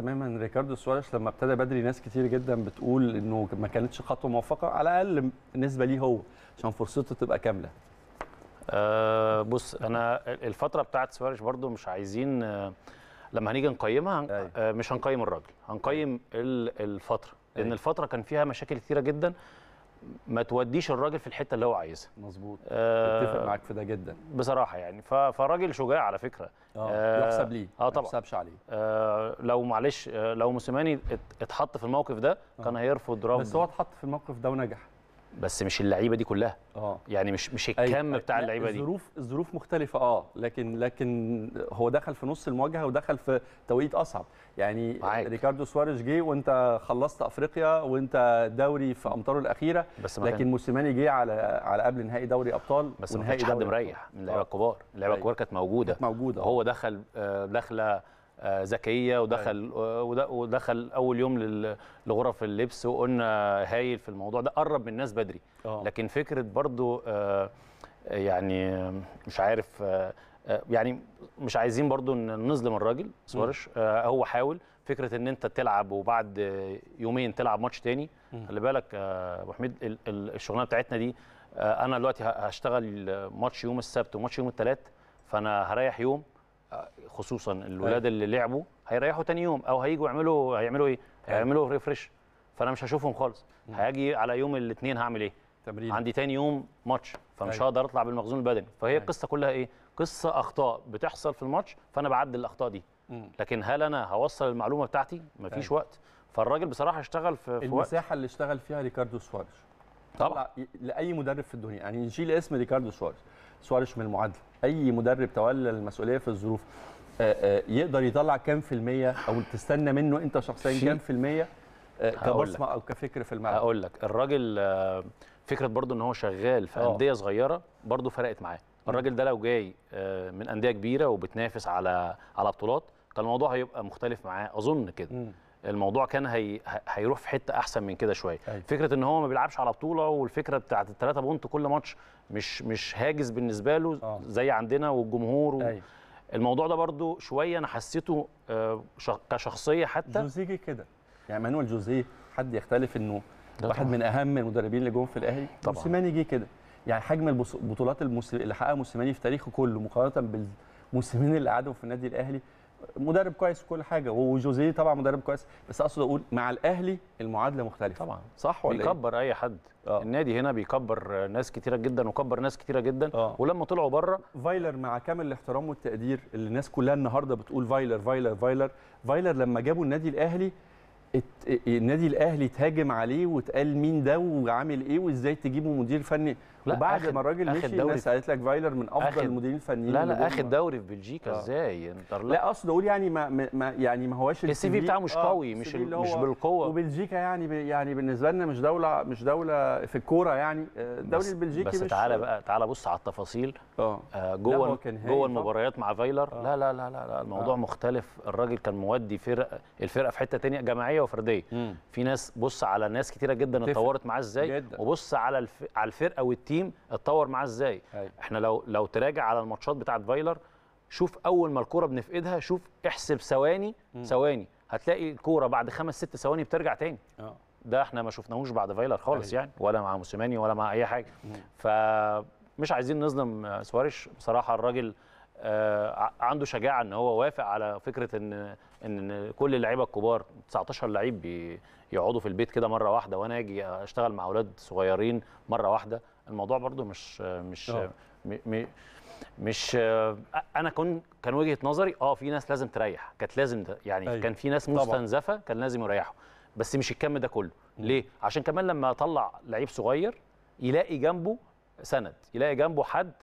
تماما ريكاردو سواريش لما ابتدى بدري ناس كتير جدا بتقول انه ما كانتش خطوه موفقه على الاقل بالنسبه ليه هو عشان فرصته تبقى كامله أه بص انا الفتره بتاعت سواريش برده مش عايزين أه لما هنيجي نقيمها هن... أيوة. أه مش هنقيم الراجل هنقيم الفتره لان أيوة. الفتره كان فيها مشاكل كتيره جدا ما توديش الراجل في الحته اللي هو عايزها مظبوط آه، اتفق آه معاك في ده جدا بصراحه يعني فالراجل شجاع على فكره اه, آه، يحسب ليه اه طبعا ما يحسبش عليه آه لو معلش آه لو موسيماني اتحط في الموقف ده آه. كان هيرفض رفض بس هو اتحط في الموقف ده ونجح بس مش اللعيبه دي كلها اه يعني مش مش الكم أي بتاع اللعيبه دي الظروف الظروف مختلفه اه لكن لكن هو دخل في نص المواجهه ودخل في توقيت اصعب يعني معاك. ريكاردو سواريز جه وانت خلصت افريقيا وانت دوري في امطاره الاخيره بس لكن موسيماني جه على على قبل نهائي دوري ابطال بس ما كانش حد مريح من اللعيبه الكبار آه. اللعيبه الكبار طيب. كانت موجوده كانت موجوده هو دخل آه، دخله زكيه آه، ودخل أيوة. آه، ودخل اول يوم لغرف اللبس وقلنا هايل في الموضوع ده قرب من الناس بدري أوه. لكن فكره برضو آه، يعني مش عارف يعني مش عايزين برضو نظلم الراجل سوارش هو حاول فكره ان انت تلعب وبعد يومين تلعب ماتش تاني خلي بالك ابو حميد الشغلانه بتاعتنا دي انا دلوقتي هشتغل ماتش يوم السبت وماتش يوم الثلاث فانا هريح يوم خصوصا الولاد أيوة. اللي لعبوا هيريحوا تاني يوم او هيجوا يعملوا هيعملوا ايه أيوة. هيعملوا ريفرش فانا مش هشوفهم خالص هاجي على يوم الاثنين هعمل ايه تمرين عندي تاني يوم ماتش فمش أيوة. هقدر اطلع بالمخزون البدني فهي القصه كلها ايه قصه اخطاء بتحصل في الماتش فانا بعدل الاخطاء دي لكن هل انا هوصل المعلومه بتاعتي مفيش وقت فالراجل بصراحه اشتغل في, المساحه اللي اشتغل فيها ريكاردو سواريز طبعا لاي مدرب في الدنيا يعني نشيل اسم ريكاردو سواريز سواريز من المعادله اي مدرب تولى المسؤوليه في الظروف آه، آه، يقدر يطلع كام في الميه او تستنى منه انت شخصيا كام في الميه آه، كبصمه او كفكر في الملعب هقول لك الراجل فكره برضو ان هو شغال في انديه صغيره برضو فرقت معاه الراجل ده لو جاي من انديه كبيره وبتنافس على على بطولات كان الموضوع هيبقى مختلف معاه اظن كده الموضوع كان هي... هيروح في حته احسن من كده شويه أيوة. فكره ان هو ما بيلعبش على بطوله والفكره بتاعت الثلاثه بونت كل ماتش مش مش هاجس بالنسبه له أوه. زي عندنا والجمهور و... أيوة. الموضوع ده برضو شويه انا حسيته آه، كشخصيه حتى جوزيه كده يعني مانويل جوزيه حد يختلف انه واحد طبعا. من اهم المدربين اللي جم في الاهلي طبعا موسيماني جه كده يعني حجم البطولات المس... اللي حققها موسيماني في تاريخه كله مقارنه بالموسمين اللي قعدوا في النادي الاهلي مدرب كويس وكل حاجه وجوزيه طبعا مدرب كويس بس اقصد اقول مع الاهلي المعادله مختلفه طبعا صح ولا إيه؟ بيكبر ايه؟ اي حد أوه. النادي هنا بيكبر ناس كتيره جدا وكبر ناس كتيره جدا أوه. ولما طلعوا بره فايلر مع كامل الاحترام والتقدير اللي الناس كلها النهارده بتقول فايلر فايلر فايلر فايلر لما جابوا النادي الاهلي النادي الاهلي اتهاجم عليه واتقال مين ده وعامل ايه وازاي تجيبه مدير فني لا بعد ما الراجل مشي الناس قالت لك فايلر من افضل المديرين الفنيين لا لا اخد دوري في بلجيكا آه. ازاي لا قصدي اقول يعني ما, ما يعني ما هواش السي في بتاعه مش آه، قوي مش مش بالقوه وبلجيكا يعني يعني بالنسبه لنا مش دوله مش دوله في الكوره يعني آه، الدوري البلجيكي بس مش تعالى بقى تعالى بص على التفاصيل اه جوه جوه المباريات مع فايلر لا لا لا لا, لا الموضوع مختلف الراجل كان مودي فرق الفرقه في حته ثانيه جماعيه وفرديه في ناس بص على ناس كتيره جدا اتطورت معاه ازاي وبص على على الفرقه التيم اتطور معاه ازاي أيوة. احنا لو لو تراجع على الماتشات بتاعه فايلر شوف اول ما الكوره بنفقدها شوف احسب ثواني ثواني هتلاقي الكوره بعد خمس ست ثواني بترجع تاني أوه. ده احنا ما شفناهوش بعد فايلر خالص أيوة. يعني ولا مع موسيماني ولا مع اي حاجه مم. فمش عايزين نظلم سواريش بصراحه الراجل آه، عنده شجاعه ان هو وافق على فكره ان ان كل اللعيبه الكبار 19 لعيب بيقعدوا في البيت كده مره واحده وانا اجي اشتغل مع اولاد صغيرين مره واحده الموضوع برده مش مش آه. مش انا كنت كان وجهه نظري اه في ناس لازم تريح كانت لازم ده يعني أيوة. كان في ناس مستنزفه كان لازم يريحوا بس مش الكم ده كله م. ليه عشان كمان لما اطلع لعيب صغير يلاقي جنبه سند يلاقي جنبه حد